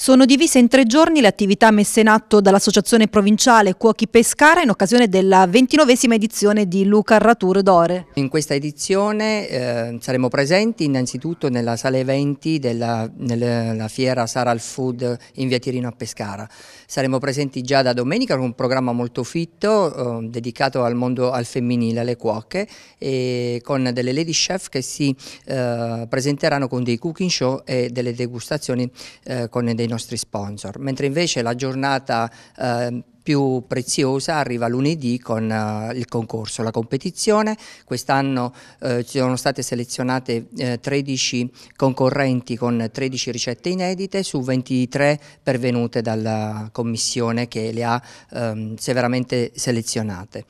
Sono divise in tre giorni le attività messe in atto dall'Associazione Provinciale Cuochi Pescara in occasione della ventinovesima edizione di Luca Ratur d'Ore. In questa edizione eh, saremo presenti innanzitutto nella sala eventi della nella fiera Saral Food in via Tirino a Pescara. Saremo presenti già da domenica con un programma molto fitto eh, dedicato al mondo al femminile, alle cuoche, e con delle lady chef che si eh, presenteranno con dei cooking show e delle degustazioni eh, con dei dei nostri sponsor, mentre invece la giornata eh, più preziosa arriva lunedì con uh, il concorso, la competizione. Quest'anno uh, sono state selezionate uh, eh, 13 concorrenti con 13 ricette inedite su 23 pervenute dalla commissione che le ha um, ehm, severamente selezionate.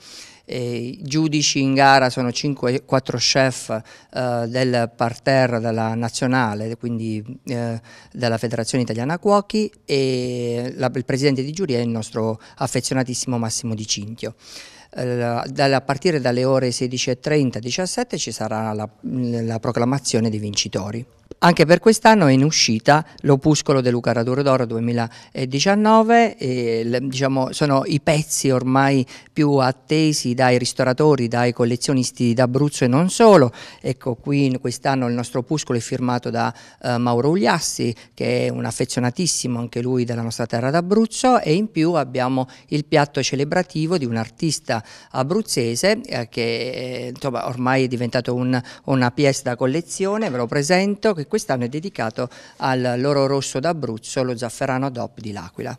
I giudici in gara sono 5, 4 chef eh, del parterre della nazionale, quindi eh, della Federazione Italiana Cuochi e la, il presidente di giuria è il nostro affiliato affezionatissimo Massimo Di Cintio. Eh, a partire dalle ore 16.30-17 ci sarà la, la proclamazione dei vincitori. Anche per quest'anno è in uscita l'opuscolo De Luca Raduro d'Oro 2019, e, diciamo, sono i pezzi ormai più attesi dai ristoratori, dai collezionisti d'Abruzzo e non solo. Ecco qui quest'anno il nostro opuscolo è firmato da eh, Mauro Ugliassi che è un affezionatissimo anche lui della nostra terra d'Abruzzo e in più abbiamo il piatto celebrativo di un artista Abruzzese eh, che eh, insomma, ormai è diventato un, una pièce da collezione, ve lo presento, che quest'anno è dedicato al loro rosso d'Abruzzo, lo zafferano DOP di L'Aquila.